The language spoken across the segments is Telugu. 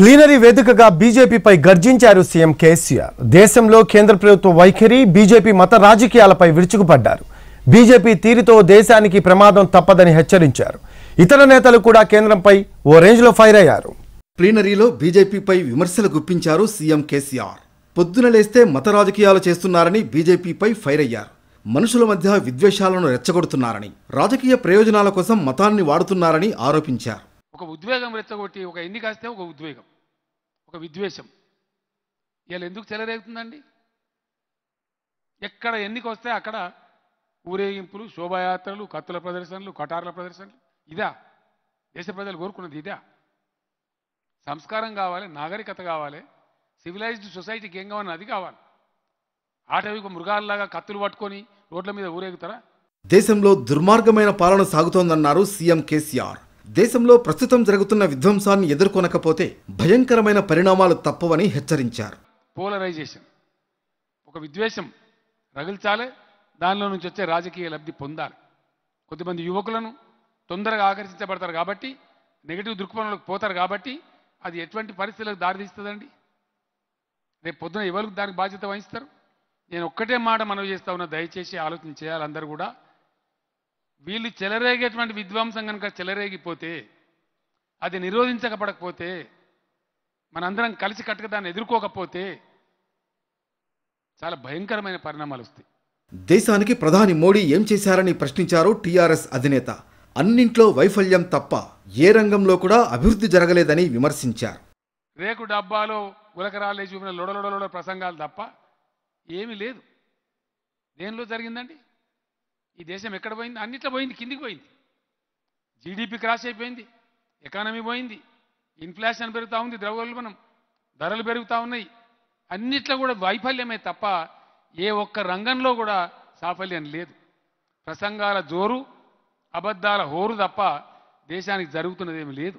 ప్లీనరీ వేదికగా బీజేపీపై గర్జించారు సీఎం కేసీఆర్ దేశంలో కేంద్ర ప్రభుత్వ వైఖరి బీజేపీ మత రాజకీయాలపై విరుచుకుపడ్డారు బీజేపీ తీరుతో దేశానికి ప్రమాదం తప్పదని హెచ్చరించారు ఇతర నేతలు కూడా కేంద్రంపై ఓ రేంజ్లో ఫైర్ అయ్యారు ప్లీనరీలో బీజేపీపై విమర్శలు గుప్పించారు సీఎం కేసీఆర్ పొద్దున లేస్తే మత రాజకీయాలు చేస్తున్నారని బీజేపీపై ఫైర్ అయ్యారు మనుషుల మధ్య విద్వేషాలను రెచ్చగొడుతున్నారని రాజకీయ ప్రయోజనాల కోసం మతాన్ని వాడుతున్నారని ఆరోపించారు ఒక ఉద్వేగం రెచ్చగొట్టి ఒక ఎన్నిక వస్తే ఒక ఉద్వేగం ఒక విద్వేషం ఇలా ఎందుకు చెలరేగుతుందండి ఎక్కడ ఎన్నికి వస్తే అక్కడ ఊరేగింపులు శోభాయాత్రలు కత్తుల ప్రదర్శనలు కటార్ల ప్రదర్శనలు ఇదా దేశ ప్రజలు కోరుకున్నది ఇదా సంస్కారం కావాలి నాగరికత కావాలి సివిలైజ్డ్ సొసైటీకి ఏం కావాలని అది కావాలి ఆటవిక మృగాల్లాగా కత్తులు పట్టుకొని రోడ్ల మీద ఊరేగుతారా దేశంలో దుర్మార్గమైన పాలన సాగుతోందన్నారు సీఎం కేసీఆర్ దేశంలో ప్రస్తుతం జరుగుతున్న విధ్వంసాన్ని ఎదుర్కొనకపోతే భయంకరమైన పరిణామాలు తప్పవని హెచ్చరించారు పోలరైజేషన్ ఒక విద్వేషం రగిల్చాలి దానిలో నుంచి వచ్చే రాజకీయ లబ్ధి పొందాలి కొద్దిమంది యువకులను తొందరగా ఆకర్షించబడతారు కాబట్టి నెగిటివ్ దృక్పథంలోకి పోతారు కాబట్టి అది ఎటువంటి పరిస్థితులకు దారితీస్తుందండి రేపు పొద్దున ఎవరికి దానికి బాధ్యత వహిస్తారు నేను ఒక్కటే మాట మనవి చేస్తా ఉన్నా దయచేసి ఆలోచన చేయాలి అందరూ కూడా వీళ్ళు చెలరేగేటువంటి విధ్వంసం కనుక చెలరేగిపోతే అది నిరోధించకపడకపోతే మనందరం కలిసి కట్టుకు దాన్ని ఎదుర్కోకపోతే చాలా భయంకరమైన పరిణామాలు వస్తాయి దేశానికి ప్రధాని మోడీ ఏం చేశారని ప్రశ్నించారు టీఆర్ఎస్ అధినేత అన్నింట్లో వైఫల్యం తప్ప ఏ రంగంలో కూడా అభివృద్ధి జరగలేదని విమర్శించారు రేకు డబ్బాలో గులకరాలే చూపిన లొడలొడలొడ ప్రసంగాలు తప్ప ఏమీ లేదు దేనిలో జరిగిందండి ఈ దేశం ఎక్కడ పోయింది అన్నిట్లో పోయింది కిందికి పోయింది జీడిపి క్రాస్ అయిపోయింది ఎకానమీ పోయింది ఇన్ఫ్లేషన్ పెరుగుతూ ఉంది ద్రవ్యోల్బణం ధరలు పెరుగుతూ ఉన్నాయి అన్నిట్లో కూడా వైఫల్యమే తప్ప ఏ ఒక్క రంగంలో కూడా సాఫల్యం లేదు ప్రసంగాల జోరు అబద్ధాల హోరు తప్ప దేశానికి జరుగుతున్నదేమీ లేదు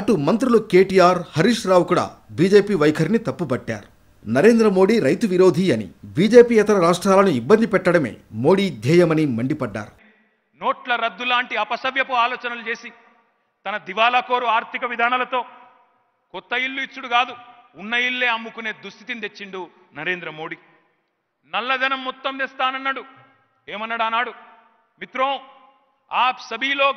అటు మంత్రులు కేటీఆర్ హరీష్ రావు కూడా బీజేపీ వైఖరిని తప్పుపట్టారు నరేంద్ర మోడీ రైతు విరోధి అని బీజేపీ ఇతర రాష్ట్రాలను ఇబ్బంది పెట్టడమే మోడీ ధ్యేయమని మండిపడ్డారు నోట్ల రద్దు లాంటి అపసవ్యపు ఆలోచనలు చేసి తన దివాలా కోరు ఆర్థిక విధానాలతో కొత్త ఇల్లు ఇచ్చుడు కాదు ఉన్న ఇల్లే అమ్ముకునే దుస్థితిని తెచ్చిండు నరేంద్ర మోడీ నల్లధనం మొత్తం తెస్తానన్నాడు ఏమన్నాడు అన్నాడు మిత్రో ఆప్ సభీలో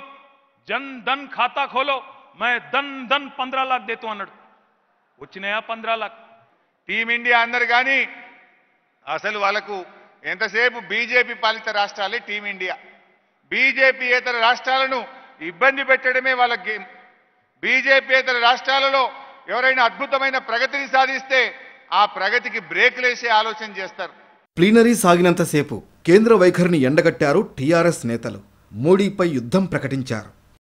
జన్ ధన్ ఖాతా ఖోలో మే ధన్ ధన్ పంద్రా లాక్ దేతూ అన్నాడు వచ్చినాయా పంద్రా లాక్ టీమిండియా అందరు కానీ అసలు వాళ్ళకు ఎంతసేపు బీజేపీ పాలిత రాష్ట్రాలే టీమిండియా బీజేపీయేతర రాష్ట్రాలను ఇబ్బంది పెట్టడమే వాళ్ళ గేమ్ ఇతర రాష్ట్రాలలో ఎవరైనా అద్భుతమైన ప్రగతిని సాధిస్తే ఆ ప్రగతికి బ్రేక్లేసే ఆలోచన చేస్తారు ప్లీనరీ సాగినంతసేపు కేంద్ర వైఖరిని ఎండగట్టారు టీఆర్ఎస్ నేతలు మోడీపై యుద్ధం ప్రకటించారు